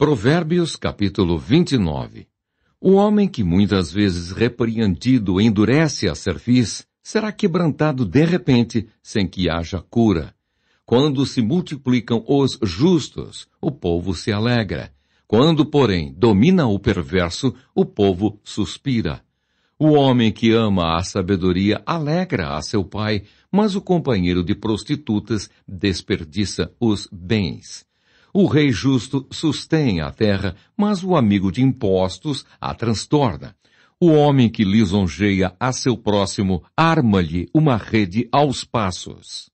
Provérbios capítulo 29 O homem que muitas vezes repreendido endurece a cerviz será quebrantado de repente sem que haja cura. Quando se multiplicam os justos, o povo se alegra. Quando, porém, domina o perverso, o povo suspira. O homem que ama a sabedoria alegra a seu pai, mas o companheiro de prostitutas desperdiça os bens. O rei justo sustém a terra, mas o amigo de impostos a transtorna. O homem que lisonjeia a seu próximo arma-lhe uma rede aos passos.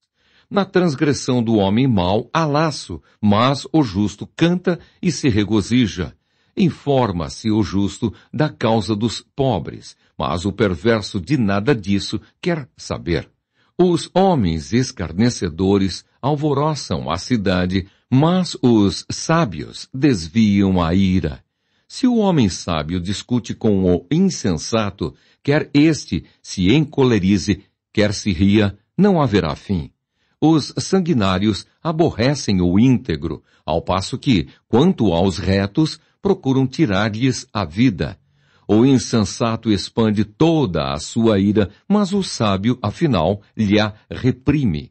Na transgressão do homem mau há laço, mas o justo canta e se regozija. Informa-se o justo da causa dos pobres, mas o perverso de nada disso quer saber. Os homens escarnecedores alvoroçam a cidade, mas os sábios desviam a ira. Se o homem sábio discute com o insensato, quer este se encolerize, quer se ria, não haverá fim. Os sanguinários aborrecem o íntegro, ao passo que, quanto aos retos, procuram tirar-lhes a vida. O insensato expande toda a sua ira, mas o sábio, afinal, lhe a reprime.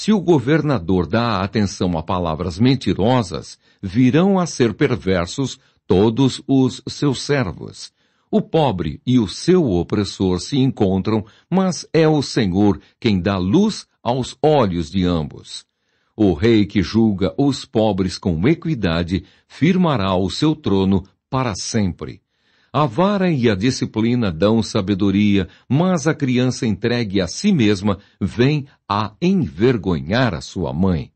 Se o governador dá atenção a palavras mentirosas, virão a ser perversos todos os seus servos. O pobre e o seu opressor se encontram, mas é o Senhor quem dá luz aos olhos de ambos. O rei que julga os pobres com equidade firmará o seu trono para sempre. A vara e a disciplina dão sabedoria, mas a criança entregue a si mesma vem a envergonhar a sua mãe.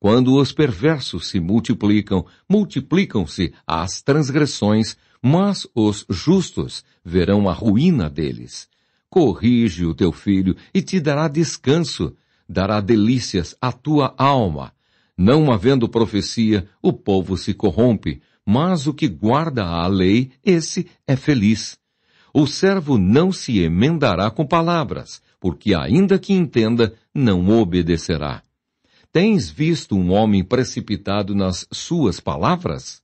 Quando os perversos se multiplicam, multiplicam-se as transgressões, mas os justos verão a ruína deles. Corrige o teu filho e te dará descanso, dará delícias à tua alma. Não havendo profecia, o povo se corrompe, mas o que guarda a lei, esse é feliz. O servo não se emendará com palavras, porque ainda que entenda, não obedecerá. Tens visto um homem precipitado nas suas palavras?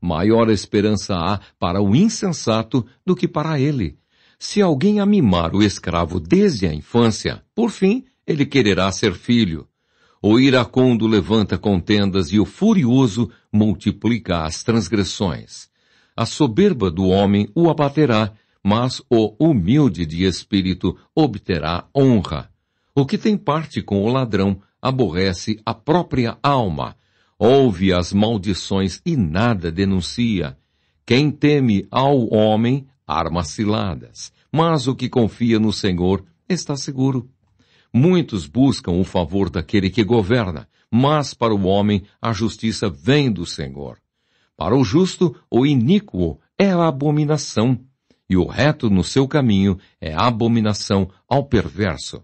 Maior esperança há para o insensato do que para ele. Se alguém amimar o escravo desde a infância, por fim, ele quererá ser filho. O iracundo levanta contendas e o furioso multiplica as transgressões. A soberba do homem o abaterá, mas o humilde de espírito obterá honra. O que tem parte com o ladrão aborrece a própria alma, ouve as maldições e nada denuncia. Quem teme ao homem arma ciladas, mas o que confia no Senhor está seguro. Muitos buscam o favor daquele que governa, mas para o homem a justiça vem do Senhor. Para o justo, o iníquo é a abominação, e o reto no seu caminho é a abominação ao perverso.